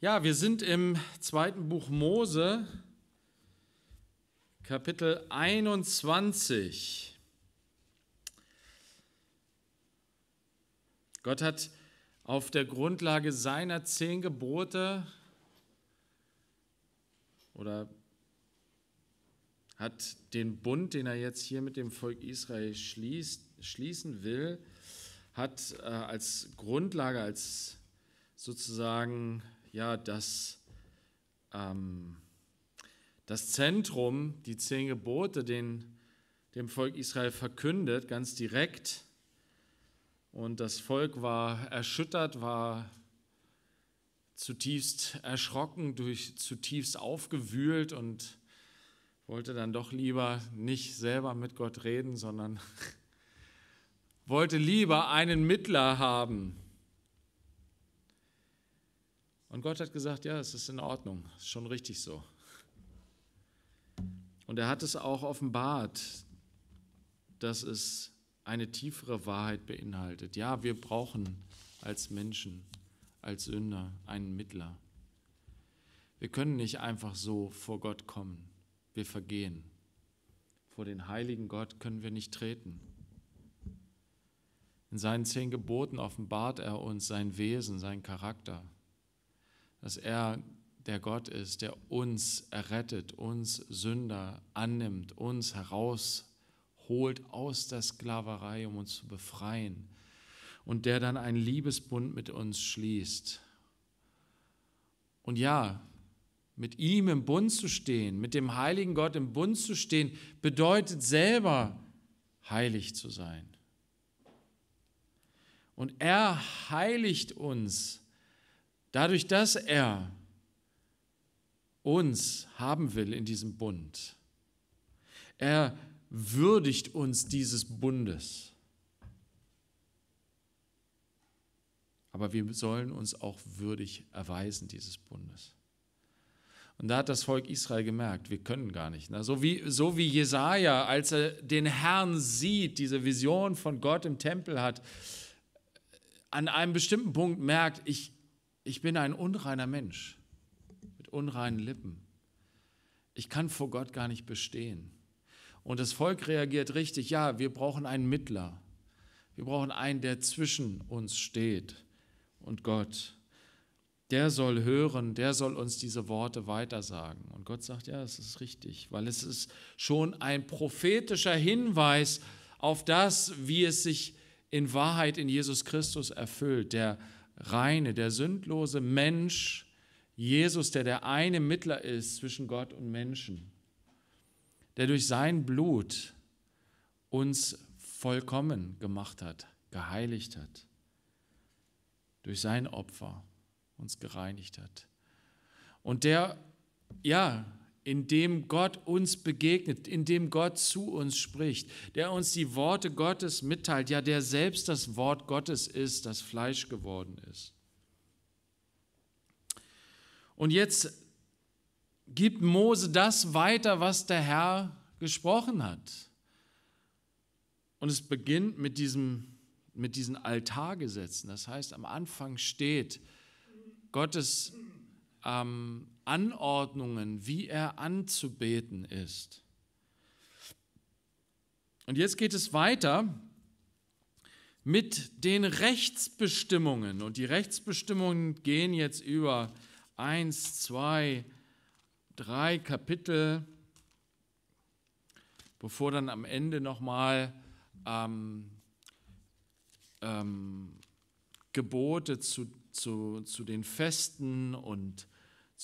Ja, wir sind im zweiten Buch Mose, Kapitel 21. Gott hat auf der Grundlage seiner zehn Gebote oder hat den Bund, den er jetzt hier mit dem Volk Israel schließt, schließen will, hat äh, als Grundlage, als sozusagen ja, das, ähm, das Zentrum, die zehn Gebote, den dem Volk Israel verkündet, ganz direkt. Und das Volk war erschüttert, war zutiefst erschrocken, durch zutiefst aufgewühlt und wollte dann doch lieber nicht selber mit Gott reden, sondern wollte lieber einen Mittler haben. Und Gott hat gesagt, ja, es ist in Ordnung, es ist schon richtig so. Und er hat es auch offenbart, dass es eine tiefere Wahrheit beinhaltet. Ja, wir brauchen als Menschen, als Sünder einen Mittler. Wir können nicht einfach so vor Gott kommen. Wir vergehen. Vor den heiligen Gott können wir nicht treten. In seinen zehn Geboten offenbart er uns sein Wesen, seinen Charakter dass er der Gott ist, der uns errettet, uns Sünder annimmt, uns herausholt aus der Sklaverei, um uns zu befreien. Und der dann einen Liebesbund mit uns schließt. Und ja, mit ihm im Bund zu stehen, mit dem heiligen Gott im Bund zu stehen, bedeutet selber heilig zu sein. Und er heiligt uns Dadurch, dass er uns haben will in diesem Bund. Er würdigt uns dieses Bundes. Aber wir sollen uns auch würdig erweisen dieses Bundes. Und da hat das Volk Israel gemerkt, wir können gar nicht. Ne? So, wie, so wie Jesaja, als er den Herrn sieht, diese Vision von Gott im Tempel hat, an einem bestimmten Punkt merkt, ich, ich bin ein unreiner Mensch mit unreinen Lippen. Ich kann vor Gott gar nicht bestehen. Und das Volk reagiert richtig, ja, wir brauchen einen Mittler. Wir brauchen einen, der zwischen uns steht und Gott. Der soll hören, der soll uns diese Worte weitersagen. Und Gott sagt, ja, es ist richtig, weil es ist schon ein prophetischer Hinweis auf das, wie es sich in Wahrheit in Jesus Christus erfüllt, der reine, der sündlose Mensch, Jesus, der der eine Mittler ist zwischen Gott und Menschen, der durch sein Blut uns vollkommen gemacht hat, geheiligt hat, durch sein Opfer uns gereinigt hat. Und der, ja, in dem Gott uns begegnet, in dem Gott zu uns spricht, der uns die Worte Gottes mitteilt, ja der selbst das Wort Gottes ist, das Fleisch geworden ist. Und jetzt gibt Mose das weiter, was der Herr gesprochen hat. Und es beginnt mit, diesem, mit diesen Altargesetzen. Das heißt, am Anfang steht Gottes ähm, Anordnungen, wie er anzubeten ist. Und jetzt geht es weiter mit den Rechtsbestimmungen. Und die Rechtsbestimmungen gehen jetzt über eins, zwei, drei Kapitel, bevor dann am Ende nochmal ähm, ähm, Gebote zu, zu, zu den Festen und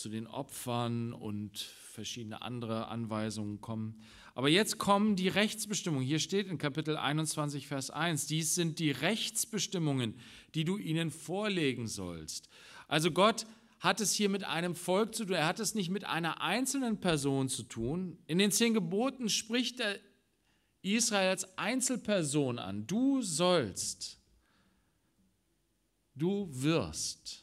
zu den Opfern und verschiedene andere Anweisungen kommen. Aber jetzt kommen die Rechtsbestimmungen. Hier steht in Kapitel 21, Vers 1, dies sind die Rechtsbestimmungen, die du ihnen vorlegen sollst. Also Gott hat es hier mit einem Volk zu tun, er hat es nicht mit einer einzelnen Person zu tun. In den zehn Geboten spricht er Israel als Einzelperson an. Du sollst, du wirst.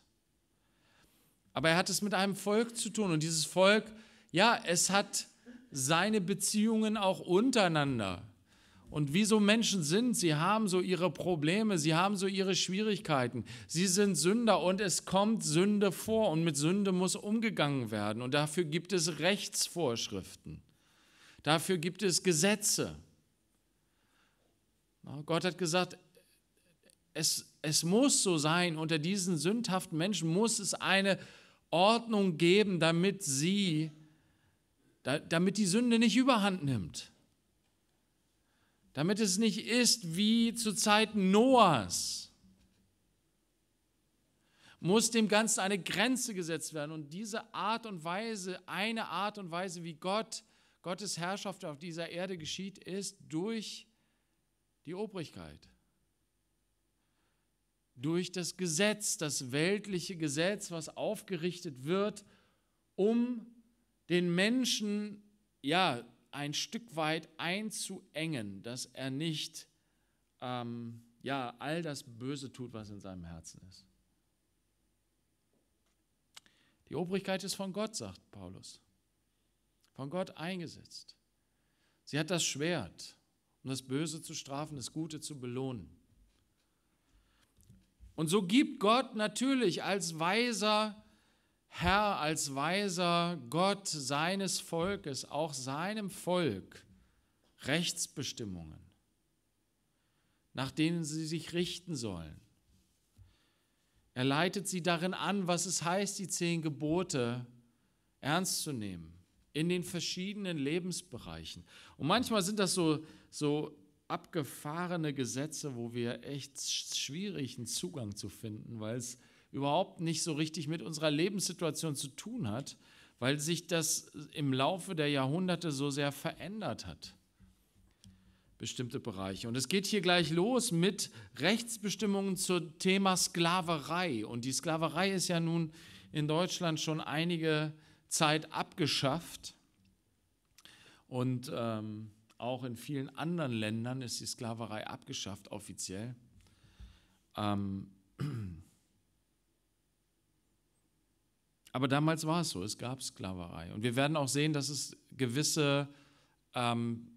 Aber er hat es mit einem Volk zu tun und dieses Volk, ja, es hat seine Beziehungen auch untereinander. Und wie so Menschen sind, sie haben so ihre Probleme, sie haben so ihre Schwierigkeiten. Sie sind Sünder und es kommt Sünde vor und mit Sünde muss umgegangen werden. Und dafür gibt es Rechtsvorschriften. Dafür gibt es Gesetze. Gott hat gesagt, es, es muss so sein, unter diesen sündhaften Menschen muss es eine Ordnung geben, damit sie, damit die Sünde nicht überhand nimmt. Damit es nicht ist wie zu Zeiten Noahs, muss dem Ganzen eine Grenze gesetzt werden. Und diese Art und Weise, eine Art und Weise, wie Gott, Gottes Herrschaft auf dieser Erde geschieht, ist durch die Obrigkeit durch das Gesetz, das weltliche Gesetz, was aufgerichtet wird, um den Menschen ja ein Stück weit einzuengen, dass er nicht ähm, ja all das Böse tut, was in seinem Herzen ist. Die Obrigkeit ist von Gott, sagt Paulus, von Gott eingesetzt. Sie hat das Schwert, um das Böse zu strafen, das Gute zu belohnen. Und so gibt Gott natürlich als weiser Herr, als weiser Gott seines Volkes, auch seinem Volk Rechtsbestimmungen, nach denen sie sich richten sollen. Er leitet sie darin an, was es heißt, die zehn Gebote ernst zu nehmen in den verschiedenen Lebensbereichen. Und manchmal sind das so, so abgefahrene Gesetze, wo wir echt schwierigen Zugang zu finden, weil es überhaupt nicht so richtig mit unserer Lebenssituation zu tun hat, weil sich das im Laufe der Jahrhunderte so sehr verändert hat. Bestimmte Bereiche. Und es geht hier gleich los mit Rechtsbestimmungen zum Thema Sklaverei. Und die Sklaverei ist ja nun in Deutschland schon einige Zeit abgeschafft. Und ähm, auch in vielen anderen Ländern ist die Sklaverei abgeschafft offiziell. Ähm, aber damals war es so, es gab Sklaverei. Und wir werden auch sehen, dass es gewisse, ähm,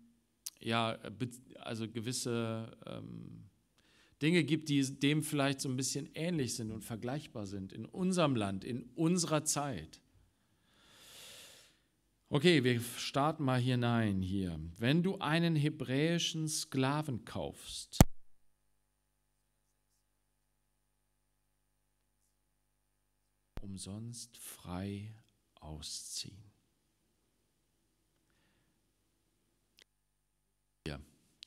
ja, also gewisse ähm, Dinge gibt, die dem vielleicht so ein bisschen ähnlich sind und vergleichbar sind in unserem Land, in unserer Zeit. Okay, wir starten mal hinein hier. Wenn du einen hebräischen Sklaven kaufst, umsonst frei ausziehen.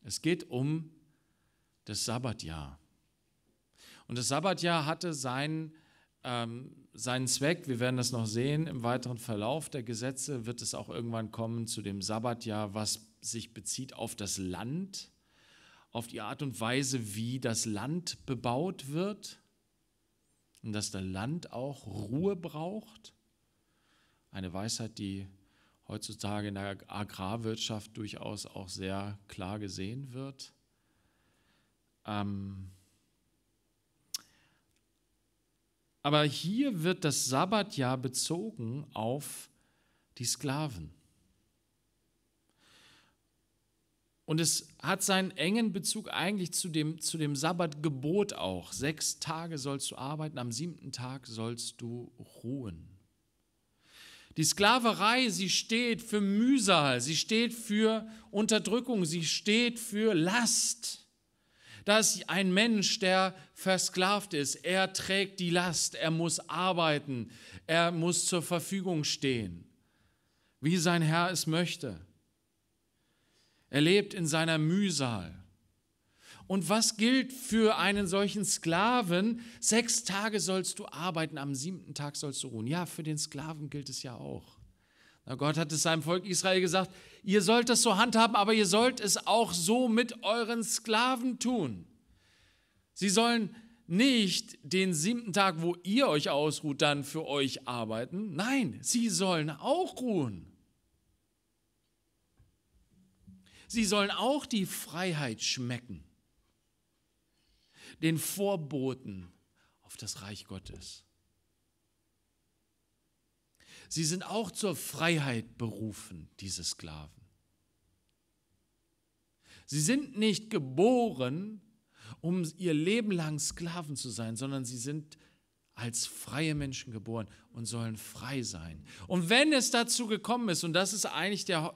Es geht um das Sabbatjahr. Und das Sabbatjahr hatte seinen ähm, seinen Zweck. Wir werden das noch sehen. Im weiteren Verlauf der Gesetze wird es auch irgendwann kommen zu dem Sabbatjahr, was sich bezieht auf das Land, auf die Art und Weise, wie das Land bebaut wird und dass das Land auch Ruhe braucht. Eine Weisheit, die heutzutage in der Agrarwirtschaft durchaus auch sehr klar gesehen wird. Ähm, Aber hier wird das Sabbatjahr bezogen auf die Sklaven. Und es hat seinen engen Bezug eigentlich zu dem, zu dem Sabbatgebot auch. Sechs Tage sollst du arbeiten, am siebten Tag sollst du ruhen. Die Sklaverei, sie steht für Mühsal, sie steht für Unterdrückung, sie steht für Last dass ein Mensch, der versklavt ist, er trägt die Last, er muss arbeiten, er muss zur Verfügung stehen, wie sein Herr es möchte. Er lebt in seiner Mühsal. Und was gilt für einen solchen Sklaven? Sechs Tage sollst du arbeiten, am siebten Tag sollst du ruhen. Ja, für den Sklaven gilt es ja auch. Gott hat es seinem Volk Israel gesagt, ihr sollt das so handhaben, aber ihr sollt es auch so mit euren Sklaven tun. Sie sollen nicht den siebten Tag, wo ihr euch ausruht, dann für euch arbeiten. Nein, sie sollen auch ruhen. Sie sollen auch die Freiheit schmecken, den Vorboten auf das Reich Gottes. Sie sind auch zur Freiheit berufen, diese Sklaven. Sie sind nicht geboren, um ihr Leben lang Sklaven zu sein, sondern sie sind als freie Menschen geboren und sollen frei sein. Und wenn es dazu gekommen ist, und das ist eigentlich der,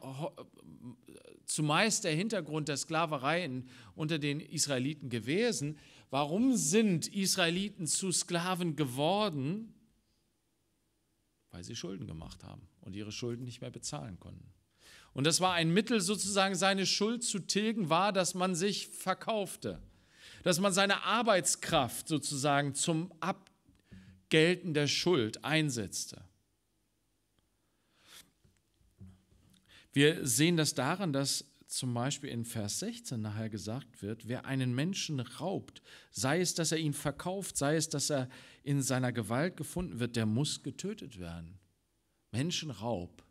zumeist der Hintergrund der Sklaverei unter den Israeliten gewesen, warum sind Israeliten zu Sklaven geworden? weil sie Schulden gemacht haben und ihre Schulden nicht mehr bezahlen konnten. Und das war ein Mittel, sozusagen seine Schuld zu tilgen, war, dass man sich verkaufte, dass man seine Arbeitskraft sozusagen zum Abgelten der Schuld einsetzte. Wir sehen das daran, dass zum Beispiel in Vers 16 nachher gesagt wird, wer einen Menschen raubt, sei es, dass er ihn verkauft, sei es, dass er in seiner Gewalt gefunden wird, der muss getötet werden. Menschenraub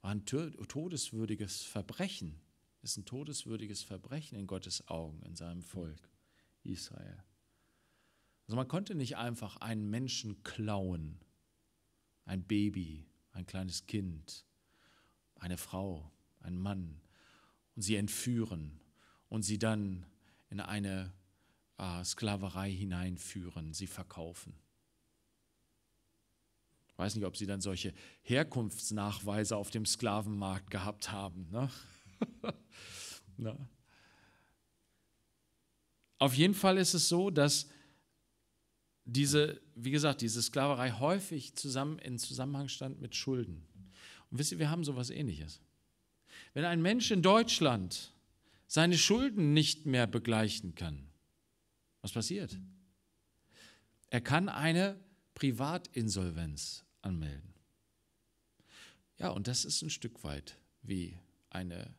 war ein todeswürdiges Verbrechen, ist ein todeswürdiges Verbrechen in Gottes Augen, in seinem Volk Israel. Also man konnte nicht einfach einen Menschen klauen, ein Baby, ein kleines Kind, eine Frau, ein Mann, und sie entführen und sie dann in eine äh, Sklaverei hineinführen, sie verkaufen. Ich weiß nicht, ob sie dann solche Herkunftsnachweise auf dem Sklavenmarkt gehabt haben. Ne? ne? auf jeden Fall ist es so, dass diese, wie gesagt, diese Sklaverei häufig zusammen in Zusammenhang stand mit Schulden. Und wisst ihr, wir haben sowas ähnliches. Wenn ein Mensch in Deutschland seine Schulden nicht mehr begleichen kann, was passiert? Er kann eine Privatinsolvenz anmelden. Ja, und das ist ein Stück weit wie eine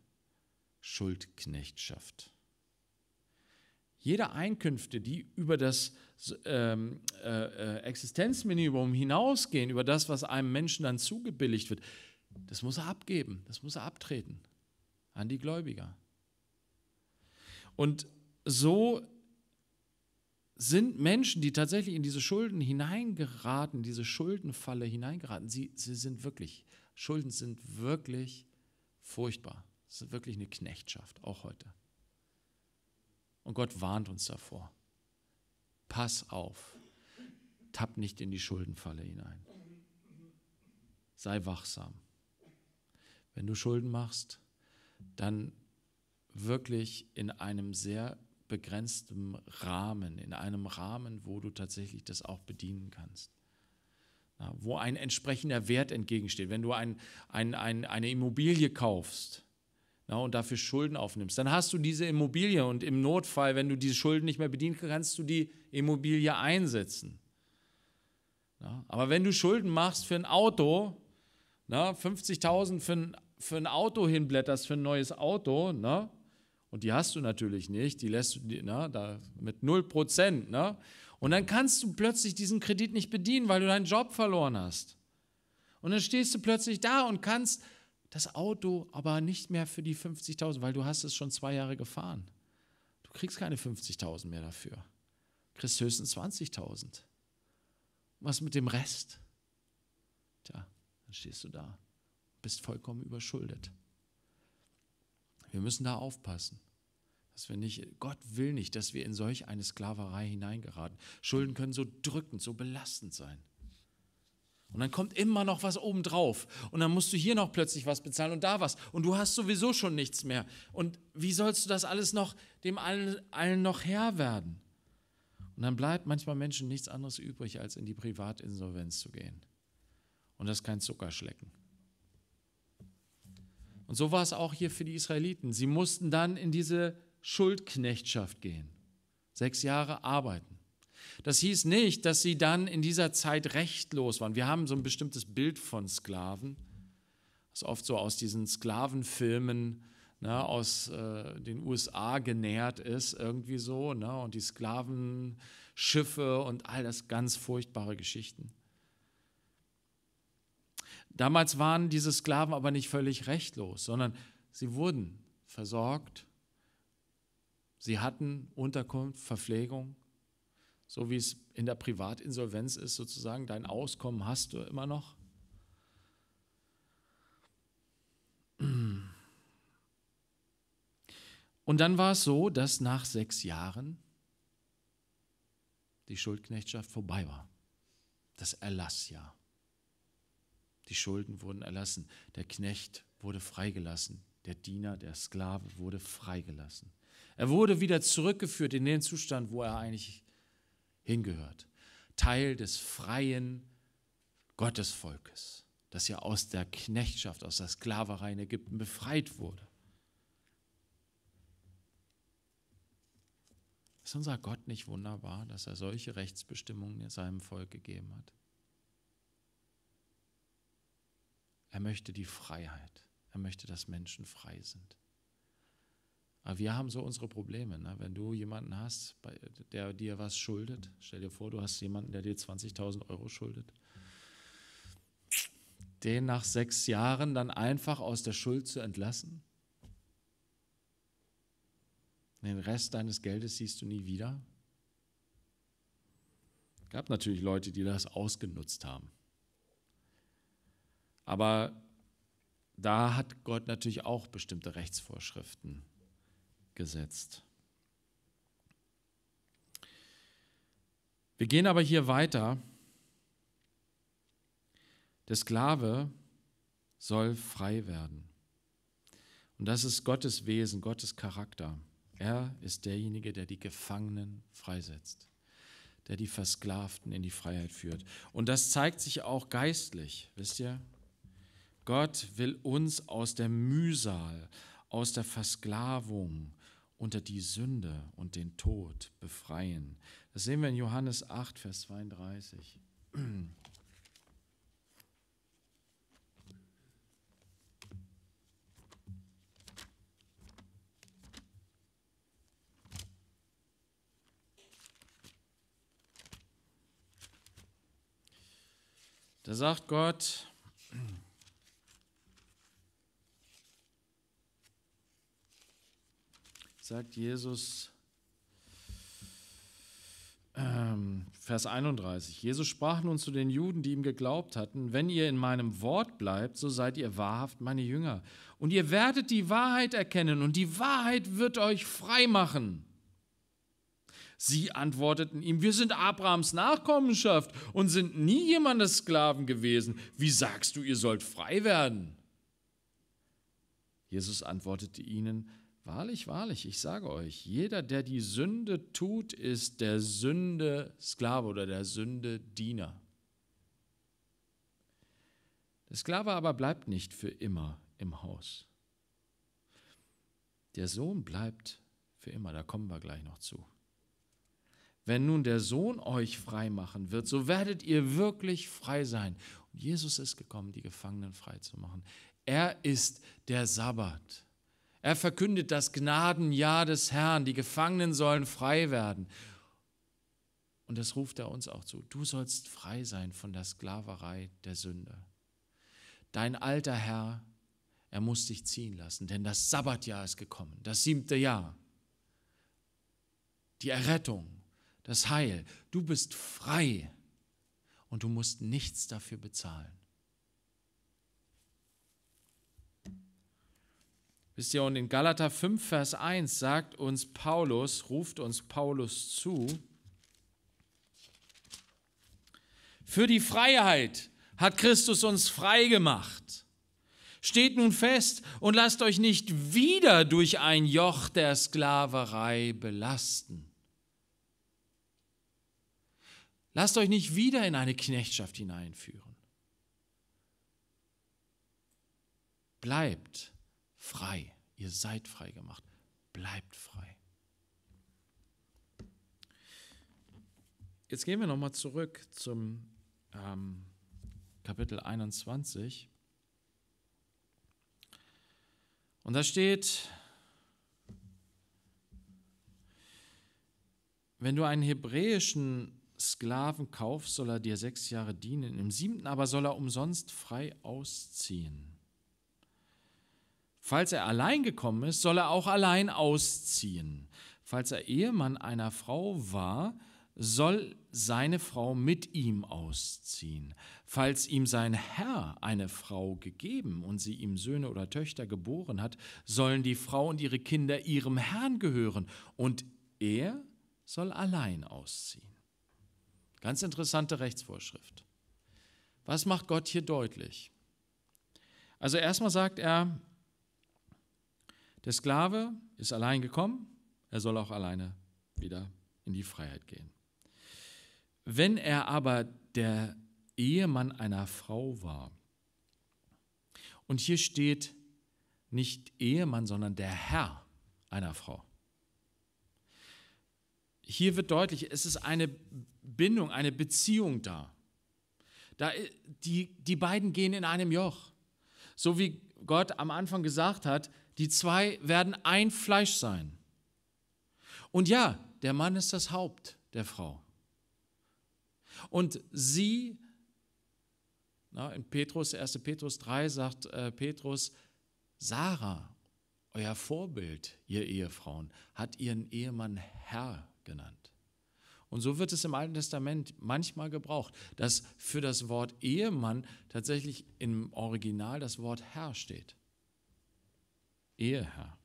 Schuldknechtschaft. Jede Einkünfte, die über das ähm, äh, äh Existenzminimum hinausgehen, über das, was einem Menschen dann zugebilligt wird, das muss er abgeben, das muss er abtreten an die Gläubiger. Und so sind Menschen, die tatsächlich in diese Schulden hineingeraten, diese Schuldenfalle hineingeraten, sie, sie sind wirklich, Schulden sind wirklich furchtbar. Es ist wirklich eine Knechtschaft, auch heute. Und Gott warnt uns davor. Pass auf, tapp nicht in die Schuldenfalle hinein. Sei wachsam wenn du Schulden machst, dann wirklich in einem sehr begrenzten Rahmen, in einem Rahmen, wo du tatsächlich das auch bedienen kannst. Na, wo ein entsprechender Wert entgegensteht. Wenn du ein, ein, ein, eine Immobilie kaufst, na, und dafür Schulden aufnimmst, dann hast du diese Immobilie und im Notfall, wenn du diese Schulden nicht mehr bedienen kannst, kannst du die Immobilie einsetzen. Na, aber wenn du Schulden machst für ein Auto, ne, 50.000 für ein, für ein Auto hinblätterst, für ein neues Auto, ne, und die hast du natürlich nicht, die lässt du ne, da mit 0%. Ne, und dann kannst du plötzlich diesen Kredit nicht bedienen, weil du deinen Job verloren hast. Und dann stehst du plötzlich da und kannst das Auto aber nicht mehr für die 50.000, weil du hast es schon zwei Jahre gefahren. Du kriegst keine 50.000 mehr dafür. Du kriegst höchstens 20.000. Was mit dem Rest? dann stehst du da, bist vollkommen überschuldet. Wir müssen da aufpassen, dass wir nicht, Gott will nicht, dass wir in solch eine Sklaverei hineingeraten. Schulden können so drückend, so belastend sein. Und dann kommt immer noch was obendrauf. Und dann musst du hier noch plötzlich was bezahlen und da was. Und du hast sowieso schon nichts mehr. Und wie sollst du das alles noch, dem allen, allen noch Herr werden? Und dann bleibt manchmal Menschen nichts anderes übrig, als in die Privatinsolvenz zu gehen. Und das ist kein Zuckerschlecken. Und so war es auch hier für die Israeliten. Sie mussten dann in diese Schuldknechtschaft gehen. Sechs Jahre arbeiten. Das hieß nicht, dass sie dann in dieser Zeit rechtlos waren. Wir haben so ein bestimmtes Bild von Sklaven, das oft so aus diesen Sklavenfilmen ne, aus äh, den USA genährt ist, irgendwie so. Ne, und die Sklavenschiffe und all das ganz furchtbare Geschichten. Damals waren diese Sklaven aber nicht völlig rechtlos, sondern sie wurden versorgt, sie hatten Unterkunft, Verpflegung, so wie es in der Privatinsolvenz ist sozusagen, dein Auskommen hast du immer noch. Und dann war es so, dass nach sechs Jahren die Schuldknechtschaft vorbei war. Das Erlassjahr die Schulden wurden erlassen, der Knecht wurde freigelassen, der Diener, der Sklave wurde freigelassen. Er wurde wieder zurückgeführt in den Zustand, wo er eigentlich hingehört. Teil des freien Gottesvolkes, das ja aus der Knechtschaft, aus der Sklaverei in Ägypten befreit wurde. Ist unser Gott nicht wunderbar, dass er solche Rechtsbestimmungen in seinem Volk gegeben hat? Er möchte die Freiheit. Er möchte, dass Menschen frei sind. Aber wir haben so unsere Probleme. Ne? Wenn du jemanden hast, der dir was schuldet, stell dir vor, du hast jemanden, der dir 20.000 Euro schuldet, den nach sechs Jahren dann einfach aus der Schuld zu entlassen, den Rest deines Geldes siehst du nie wieder. Es Gab natürlich Leute, die das ausgenutzt haben. Aber da hat Gott natürlich auch bestimmte Rechtsvorschriften gesetzt. Wir gehen aber hier weiter. Der Sklave soll frei werden. Und das ist Gottes Wesen, Gottes Charakter. Er ist derjenige, der die Gefangenen freisetzt, der die Versklavten in die Freiheit führt. Und das zeigt sich auch geistlich, wisst ihr? Gott will uns aus der Mühsal, aus der Versklavung, unter die Sünde und den Tod befreien. Das sehen wir in Johannes 8, Vers 32. Da sagt Gott, sagt Jesus, ähm, Vers 31, Jesus sprach nun zu den Juden, die ihm geglaubt hatten, wenn ihr in meinem Wort bleibt, so seid ihr wahrhaft meine Jünger. Und ihr werdet die Wahrheit erkennen und die Wahrheit wird euch frei machen. Sie antworteten ihm, wir sind Abrahams Nachkommenschaft und sind nie jemandes Sklaven gewesen. Wie sagst du, ihr sollt frei werden? Jesus antwortete ihnen, Wahrlich, wahrlich, ich sage euch, jeder, der die Sünde tut, ist der Sünde Sklave oder der Sünde Diener. Der Sklave aber bleibt nicht für immer im Haus. Der Sohn bleibt für immer, da kommen wir gleich noch zu. Wenn nun der Sohn euch frei machen wird, so werdet ihr wirklich frei sein. Und Jesus ist gekommen, die Gefangenen frei zu machen. Er ist der Sabbat. Er verkündet das Gnadenjahr des Herrn. Die Gefangenen sollen frei werden. Und das ruft er uns auch zu. Du sollst frei sein von der Sklaverei der Sünde. Dein alter Herr, er muss dich ziehen lassen, denn das Sabbatjahr ist gekommen, das siebte Jahr. Die Errettung, das Heil. Du bist frei und du musst nichts dafür bezahlen. Wisst ihr, und in Galater 5, Vers 1 sagt uns Paulus, ruft uns Paulus zu, für die Freiheit hat Christus uns frei gemacht. Steht nun fest und lasst euch nicht wieder durch ein Joch der Sklaverei belasten. Lasst euch nicht wieder in eine Knechtschaft hineinführen. Bleibt frei. Ihr seid frei gemacht. Bleibt frei. Jetzt gehen wir nochmal zurück zum ähm, Kapitel 21. Und da steht, wenn du einen hebräischen Sklaven kaufst, soll er dir sechs Jahre dienen, im siebten aber soll er umsonst frei ausziehen. Falls er allein gekommen ist, soll er auch allein ausziehen. Falls er Ehemann einer Frau war, soll seine Frau mit ihm ausziehen. Falls ihm sein Herr eine Frau gegeben und sie ihm Söhne oder Töchter geboren hat, sollen die Frau und ihre Kinder ihrem Herrn gehören und er soll allein ausziehen. Ganz interessante Rechtsvorschrift. Was macht Gott hier deutlich? Also erstmal sagt er, der Sklave ist allein gekommen, er soll auch alleine wieder in die Freiheit gehen. Wenn er aber der Ehemann einer Frau war, und hier steht nicht Ehemann, sondern der Herr einer Frau. Hier wird deutlich, es ist eine Bindung, eine Beziehung da. da die, die beiden gehen in einem Joch. So wie Gott am Anfang gesagt hat, die zwei werden ein Fleisch sein. Und ja, der Mann ist das Haupt der Frau. Und sie, na, in Petrus, 1. Petrus 3 sagt äh, Petrus, Sarah, euer Vorbild, ihr Ehefrauen, hat ihren Ehemann Herr genannt. Und so wird es im Alten Testament manchmal gebraucht, dass für das Wort Ehemann tatsächlich im Original das Wort Herr steht. Eheherr.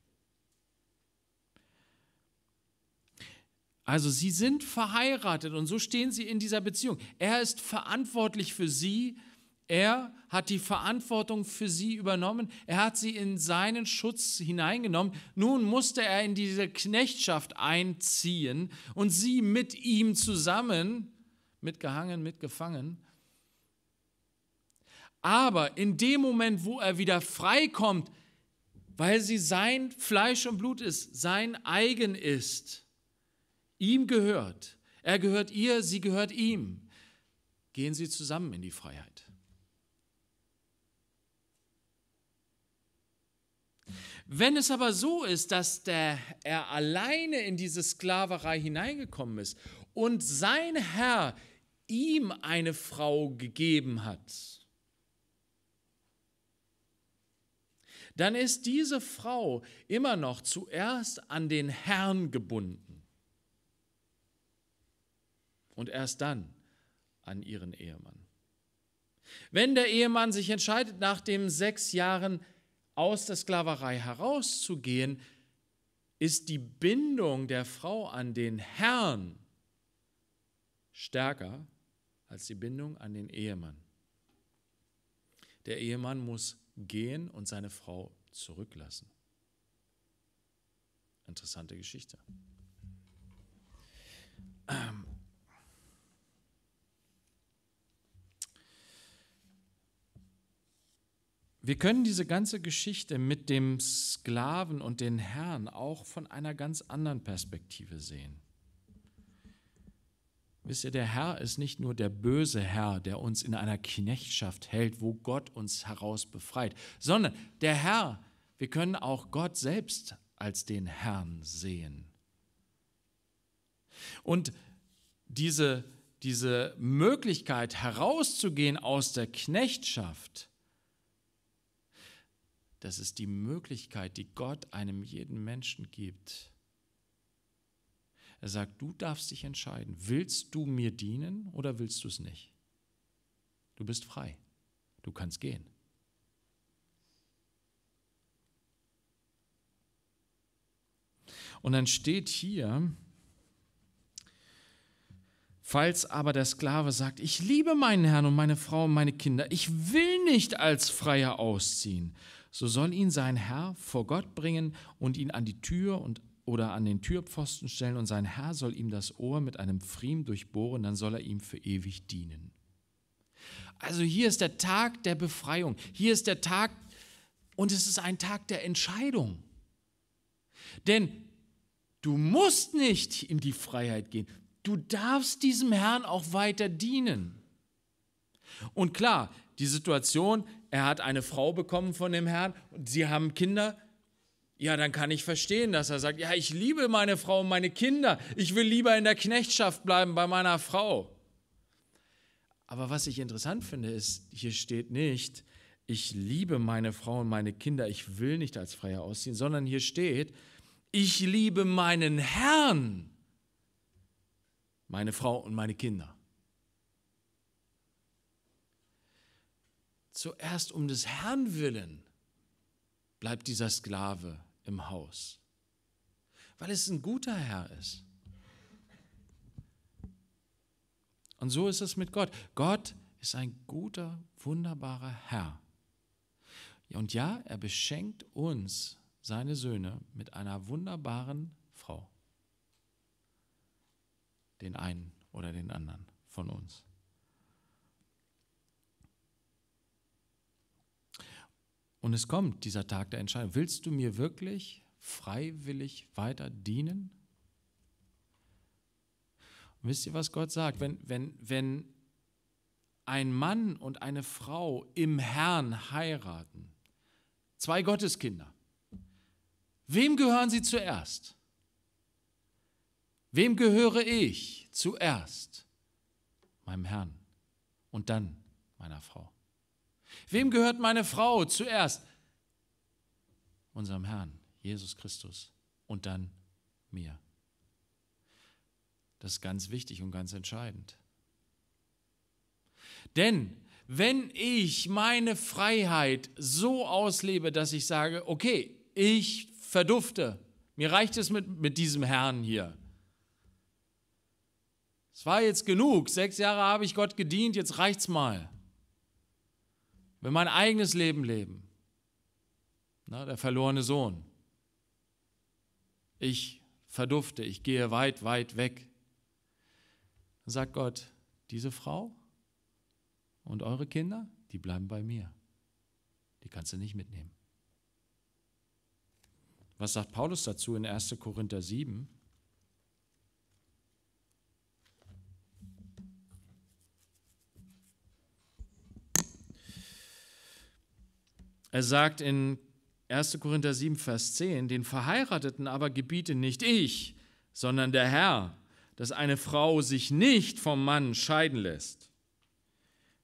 Also sie sind verheiratet und so stehen sie in dieser Beziehung. Er ist verantwortlich für sie. Er hat die Verantwortung für sie übernommen. Er hat sie in seinen Schutz hineingenommen. Nun musste er in diese Knechtschaft einziehen und sie mit ihm zusammen, mitgehangen, mitgefangen. Aber in dem Moment, wo er wieder freikommt, kommt, weil sie sein Fleisch und Blut ist, sein eigen ist, ihm gehört. Er gehört ihr, sie gehört ihm. Gehen sie zusammen in die Freiheit. Wenn es aber so ist, dass der, er alleine in diese Sklaverei hineingekommen ist und sein Herr ihm eine Frau gegeben hat, dann ist diese Frau immer noch zuerst an den Herrn gebunden und erst dann an ihren Ehemann. Wenn der Ehemann sich entscheidet, nach den sechs Jahren aus der Sklaverei herauszugehen, ist die Bindung der Frau an den Herrn stärker als die Bindung an den Ehemann. Der Ehemann muss gehen und seine Frau zurücklassen. Interessante Geschichte. Ähm Wir können diese ganze Geschichte mit dem Sklaven und den Herrn auch von einer ganz anderen Perspektive sehen. Wisst ihr, der Herr ist nicht nur der böse Herr, der uns in einer Knechtschaft hält, wo Gott uns heraus befreit, sondern der Herr, wir können auch Gott selbst als den Herrn sehen. Und diese, diese Möglichkeit herauszugehen aus der Knechtschaft, das ist die Möglichkeit, die Gott einem jeden Menschen gibt er sagt, du darfst dich entscheiden, willst du mir dienen oder willst du es nicht? Du bist frei, du kannst gehen. Und dann steht hier, Falls aber der Sklave sagt, ich liebe meinen Herrn und meine Frau und meine Kinder, ich will nicht als Freier ausziehen, so soll ihn sein Herr vor Gott bringen und ihn an die Tür und oder an den Türpfosten stellen und sein Herr soll ihm das Ohr mit einem Pfriem durchbohren, dann soll er ihm für ewig dienen. Also hier ist der Tag der Befreiung. Hier ist der Tag und es ist ein Tag der Entscheidung. Denn du musst nicht in die Freiheit gehen. Du darfst diesem Herrn auch weiter dienen. Und klar, die Situation, er hat eine Frau bekommen von dem Herrn und sie haben Kinder ja, dann kann ich verstehen, dass er sagt, ja, ich liebe meine Frau und meine Kinder. Ich will lieber in der Knechtschaft bleiben bei meiner Frau. Aber was ich interessant finde, ist, hier steht nicht, ich liebe meine Frau und meine Kinder, ich will nicht als Freier ausziehen, sondern hier steht, ich liebe meinen Herrn, meine Frau und meine Kinder. Zuerst um des Herrn willen bleibt dieser Sklave im Haus, weil es ein guter Herr ist. Und so ist es mit Gott. Gott ist ein guter, wunderbarer Herr. Und ja, er beschenkt uns, seine Söhne, mit einer wunderbaren Frau. Den einen oder den anderen von uns. Und es kommt dieser Tag der Entscheidung. Willst du mir wirklich freiwillig weiter dienen? Und wisst ihr, was Gott sagt? Wenn, wenn, wenn ein Mann und eine Frau im Herrn heiraten, zwei Gotteskinder, wem gehören sie zuerst? Wem gehöre ich zuerst? Meinem Herrn und dann meiner Frau. Wem gehört meine Frau zuerst? Unserem Herrn, Jesus Christus. Und dann mir. Das ist ganz wichtig und ganz entscheidend. Denn wenn ich meine Freiheit so auslebe, dass ich sage, okay, ich verdufte, mir reicht es mit, mit diesem Herrn hier. Es war jetzt genug, sechs Jahre habe ich Gott gedient, jetzt reicht's mal will mein eigenes Leben leben. Na, der verlorene Sohn. Ich verdufte, ich gehe weit, weit weg. Dann sagt Gott, diese Frau und eure Kinder, die bleiben bei mir. Die kannst du nicht mitnehmen. Was sagt Paulus dazu in 1. Korinther 7? Er sagt in 1. Korinther 7, Vers 10, den Verheirateten aber gebiete nicht ich, sondern der Herr, dass eine Frau sich nicht vom Mann scheiden lässt.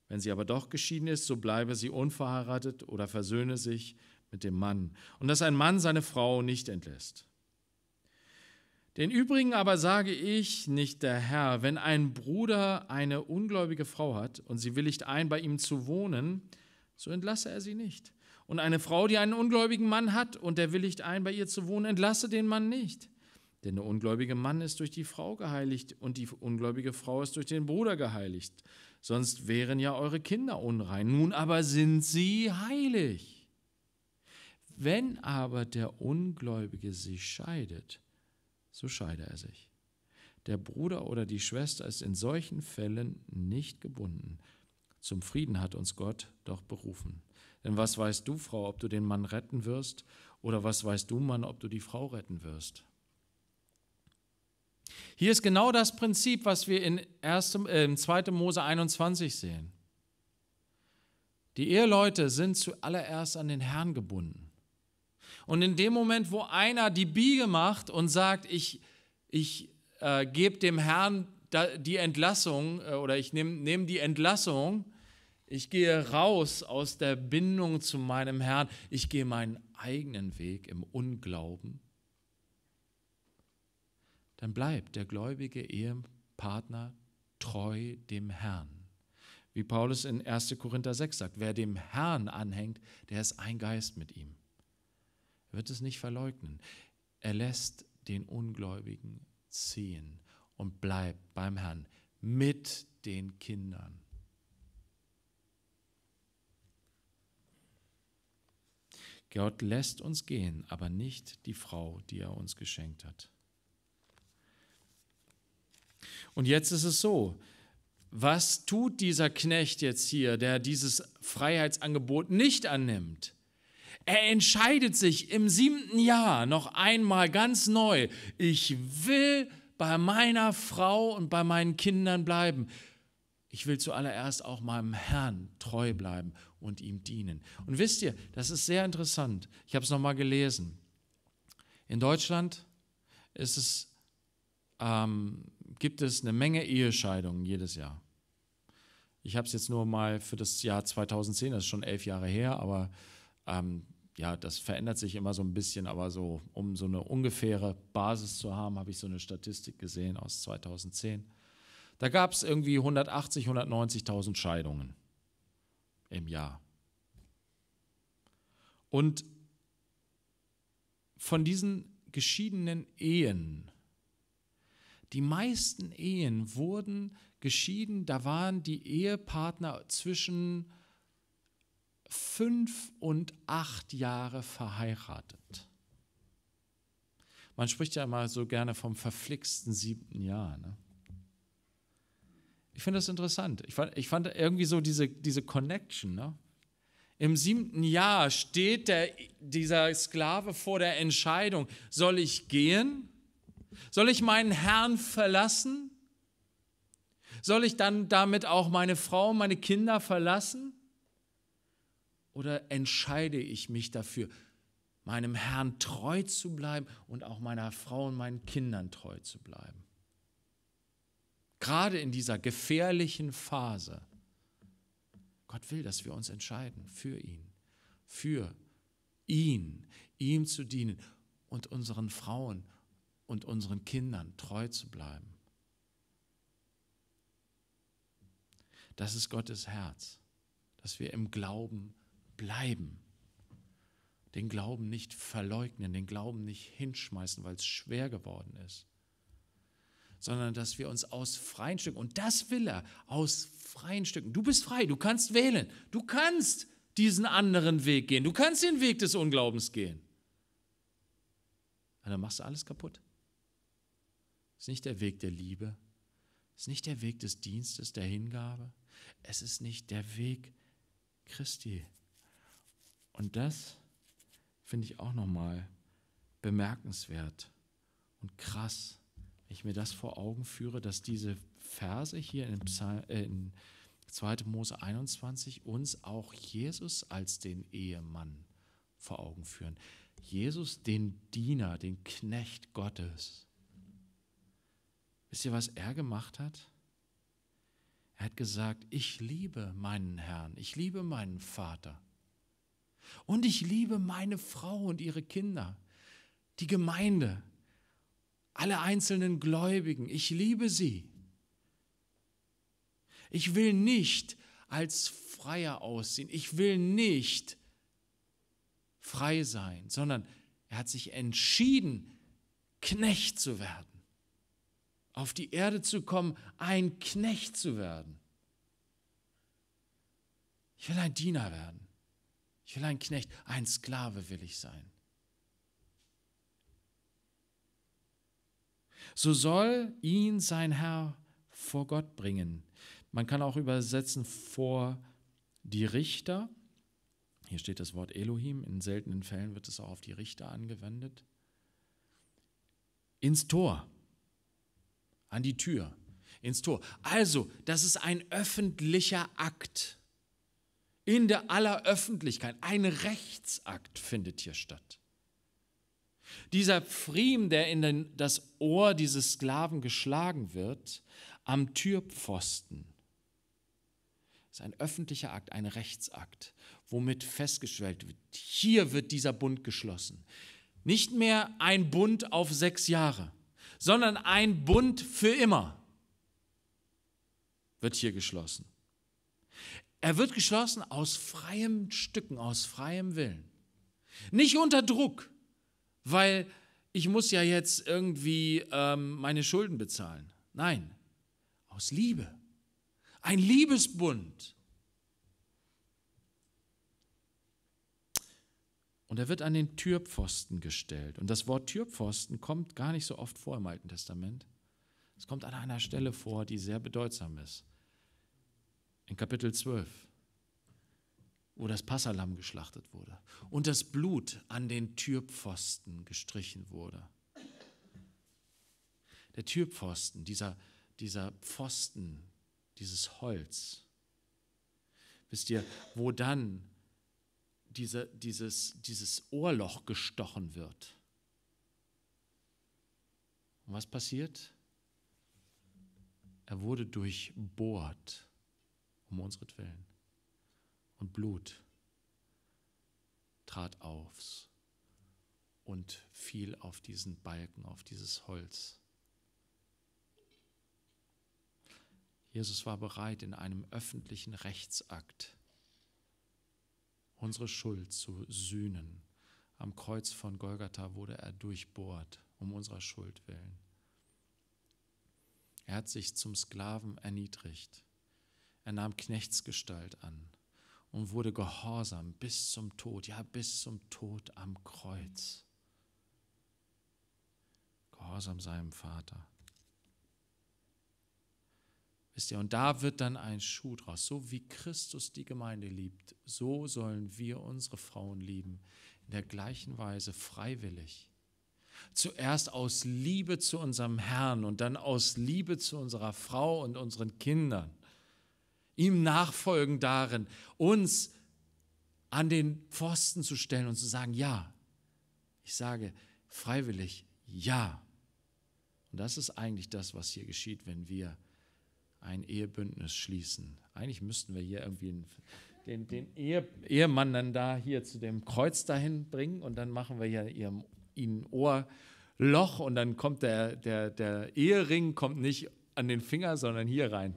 Wenn sie aber doch geschieden ist, so bleibe sie unverheiratet oder versöhne sich mit dem Mann. Und dass ein Mann seine Frau nicht entlässt. Den übrigen aber sage ich nicht der Herr, wenn ein Bruder eine ungläubige Frau hat und sie willigt ein, bei ihm zu wohnen, so entlasse er sie nicht. Und eine Frau, die einen ungläubigen Mann hat und der willigt ein, bei ihr zu wohnen, entlasse den Mann nicht. Denn der ungläubige Mann ist durch die Frau geheiligt und die ungläubige Frau ist durch den Bruder geheiligt. Sonst wären ja eure Kinder unrein. Nun aber sind sie heilig. Wenn aber der Ungläubige sich scheidet, so scheide er sich. Der Bruder oder die Schwester ist in solchen Fällen nicht gebunden. Zum Frieden hat uns Gott doch berufen. Denn was weißt du, Frau, ob du den Mann retten wirst? Oder was weißt du, Mann, ob du die Frau retten wirst? Hier ist genau das Prinzip, was wir in, 2. Äh, Mose 21 sehen. Die Eheleute sind zuallererst an den Herrn gebunden. Und in dem Moment, wo einer die Biege macht und sagt, ich, ich äh, gebe dem Herrn die Entlassung äh, oder ich nehme nehm die Entlassung, ich gehe raus aus der Bindung zu meinem Herrn. Ich gehe meinen eigenen Weg im Unglauben. Dann bleibt der gläubige Ehepartner treu dem Herrn. Wie Paulus in 1. Korinther 6 sagt, wer dem Herrn anhängt, der ist ein Geist mit ihm. Er wird es nicht verleugnen. Er lässt den Ungläubigen ziehen und bleibt beim Herrn mit den Kindern. Gott lässt uns gehen, aber nicht die Frau, die er uns geschenkt hat. Und jetzt ist es so, was tut dieser Knecht jetzt hier, der dieses Freiheitsangebot nicht annimmt? Er entscheidet sich im siebten Jahr noch einmal ganz neu, ich will bei meiner Frau und bei meinen Kindern bleiben. Ich will zuallererst auch meinem Herrn treu bleiben und ihm dienen. Und wisst ihr, das ist sehr interessant. Ich habe es nochmal gelesen. In Deutschland ist es, ähm, gibt es eine Menge Ehescheidungen jedes Jahr. Ich habe es jetzt nur mal für das Jahr 2010, das ist schon elf Jahre her, aber ähm, ja, das verändert sich immer so ein bisschen, aber so, um so eine ungefähre Basis zu haben, habe ich so eine Statistik gesehen aus 2010. Da gab es irgendwie 180.000, 190.000 Scheidungen im Jahr. Und von diesen geschiedenen Ehen, die meisten Ehen wurden geschieden, da waren die Ehepartner zwischen fünf und acht Jahre verheiratet. Man spricht ja immer so gerne vom verflixten siebten Jahr. Ne? Ich finde das interessant. Ich fand, ich fand irgendwie so diese, diese Connection. Ne? Im siebten Jahr steht der, dieser Sklave vor der Entscheidung, soll ich gehen? Soll ich meinen Herrn verlassen? Soll ich dann damit auch meine Frau, meine Kinder verlassen? Oder entscheide ich mich dafür, meinem Herrn treu zu bleiben und auch meiner Frau und meinen Kindern treu zu bleiben? Gerade in dieser gefährlichen Phase. Gott will, dass wir uns entscheiden für ihn, für ihn, ihm zu dienen und unseren Frauen und unseren Kindern treu zu bleiben. Das ist Gottes Herz, dass wir im Glauben bleiben, den Glauben nicht verleugnen, den Glauben nicht hinschmeißen, weil es schwer geworden ist, sondern dass wir uns aus freien Stücken, und das will er, aus freien Stücken, du bist frei, du kannst wählen, du kannst diesen anderen Weg gehen, du kannst den Weg des Unglaubens gehen. Und dann machst du alles kaputt. Es ist nicht der Weg der Liebe, es ist nicht der Weg des Dienstes, der Hingabe, es ist nicht der Weg Christi. Und das finde ich auch nochmal bemerkenswert und krass ich mir das vor Augen führe, dass diese Verse hier in, Psalm, äh, in 2. Mose 21 uns auch Jesus als den Ehemann vor Augen führen. Jesus, den Diener, den Knecht Gottes. Wisst ihr, was er gemacht hat? Er hat gesagt, ich liebe meinen Herrn, ich liebe meinen Vater und ich liebe meine Frau und ihre Kinder, die Gemeinde, alle einzelnen Gläubigen. Ich liebe sie. Ich will nicht als Freier aussehen. Ich will nicht frei sein, sondern er hat sich entschieden, Knecht zu werden. Auf die Erde zu kommen, ein Knecht zu werden. Ich will ein Diener werden. Ich will ein Knecht, ein Sklave will ich sein. so soll ihn sein Herr vor Gott bringen. Man kann auch übersetzen vor die Richter. Hier steht das Wort Elohim, in seltenen Fällen wird es auch auf die Richter angewendet. Ins Tor, an die Tür, ins Tor. Also, das ist ein öffentlicher Akt. In der aller Öffentlichkeit, ein Rechtsakt findet hier statt. Dieser Pfriem, der in den, das Ohr dieses Sklaven geschlagen wird, am Türpfosten, ist ein öffentlicher Akt, ein Rechtsakt, womit festgestellt wird, hier wird dieser Bund geschlossen. Nicht mehr ein Bund auf sechs Jahre, sondern ein Bund für immer wird hier geschlossen. Er wird geschlossen aus freiem Stücken, aus freiem Willen. Nicht unter Druck, weil ich muss ja jetzt irgendwie ähm, meine Schulden bezahlen. Nein, aus Liebe. Ein Liebesbund. Und er wird an den Türpfosten gestellt. Und das Wort Türpfosten kommt gar nicht so oft vor im Alten Testament. Es kommt an einer Stelle vor, die sehr bedeutsam ist. In Kapitel 12 wo das Passalam geschlachtet wurde und das Blut an den Türpfosten gestrichen wurde. Der Türpfosten, dieser, dieser Pfosten, dieses Holz. Wisst ihr, wo dann diese, dieses, dieses Ohrloch gestochen wird. Und was passiert? Er wurde durchbohrt, um unsere unsretwillen und Blut trat aufs und fiel auf diesen Balken, auf dieses Holz. Jesus war bereit, in einem öffentlichen Rechtsakt unsere Schuld zu sühnen. Am Kreuz von Golgatha wurde er durchbohrt, um unserer Schuld willen. Er hat sich zum Sklaven erniedrigt. Er nahm Knechtsgestalt an und wurde gehorsam bis zum Tod, ja bis zum Tod am Kreuz. Gehorsam seinem Vater. Wisst ihr, und da wird dann ein Schuh draus. So wie Christus die Gemeinde liebt, so sollen wir unsere Frauen lieben. In der gleichen Weise freiwillig. Zuerst aus Liebe zu unserem Herrn und dann aus Liebe zu unserer Frau und unseren Kindern ihm nachfolgen darin, uns an den Pfosten zu stellen und zu sagen, ja, ich sage freiwillig, ja. Und das ist eigentlich das, was hier geschieht, wenn wir ein Ehebündnis schließen. Eigentlich müssten wir hier irgendwie den, den Ehe, Ehemann dann da hier zu dem Kreuz dahin bringen und dann machen wir hier ihrem, ihnen Ohrloch und dann kommt der, der, der Ehering kommt nicht an den Finger, sondern hier rein.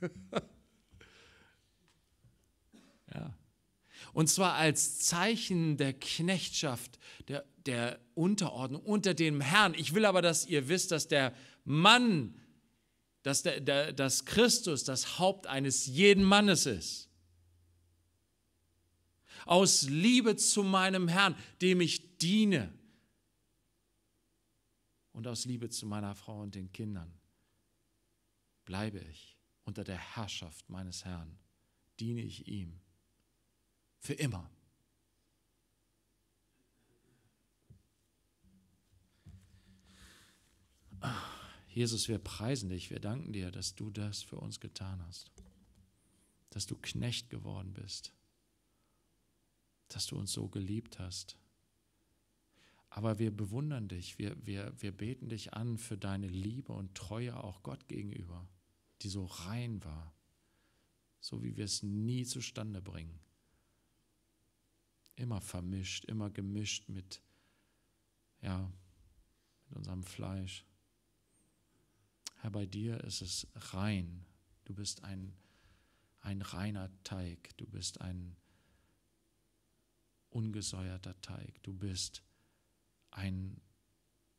Ja. Und zwar als Zeichen der Knechtschaft, der, der Unterordnung unter dem Herrn. Ich will aber, dass ihr wisst, dass der Mann, dass, der, der, dass Christus das Haupt eines jeden Mannes ist. Aus Liebe zu meinem Herrn, dem ich diene. Und aus Liebe zu meiner Frau und den Kindern bleibe ich unter der Herrschaft meines Herrn, diene ich ihm für immer. Ah, Jesus, wir preisen dich, wir danken dir, dass du das für uns getan hast, dass du Knecht geworden bist, dass du uns so geliebt hast. Aber wir bewundern dich, wir, wir, wir beten dich an für deine Liebe und Treue auch Gott gegenüber, die so rein war, so wie wir es nie zustande bringen immer vermischt, immer gemischt mit, ja, mit unserem Fleisch. Herr, bei dir ist es rein. Du bist ein, ein reiner Teig. Du bist ein ungesäuerter Teig. Du bist ein,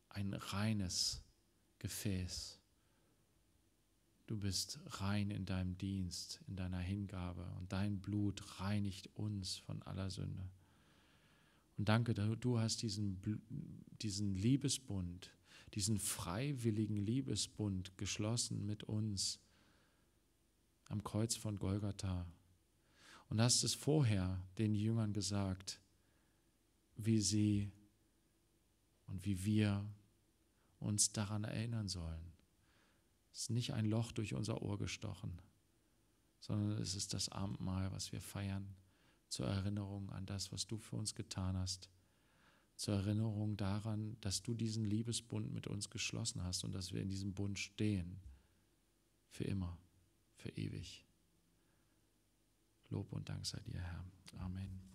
ein reines Gefäß. Du bist rein in deinem Dienst, in deiner Hingabe und dein Blut reinigt uns von aller Sünde. Und danke, du hast diesen, diesen Liebesbund, diesen freiwilligen Liebesbund geschlossen mit uns am Kreuz von Golgatha. Und hast es vorher den Jüngern gesagt, wie sie und wie wir uns daran erinnern sollen. Es ist nicht ein Loch durch unser Ohr gestochen, sondern es ist das Abendmahl, was wir feiern zur Erinnerung an das, was du für uns getan hast, zur Erinnerung daran, dass du diesen Liebesbund mit uns geschlossen hast und dass wir in diesem Bund stehen, für immer, für ewig. Lob und Dank sei dir, Herr. Amen.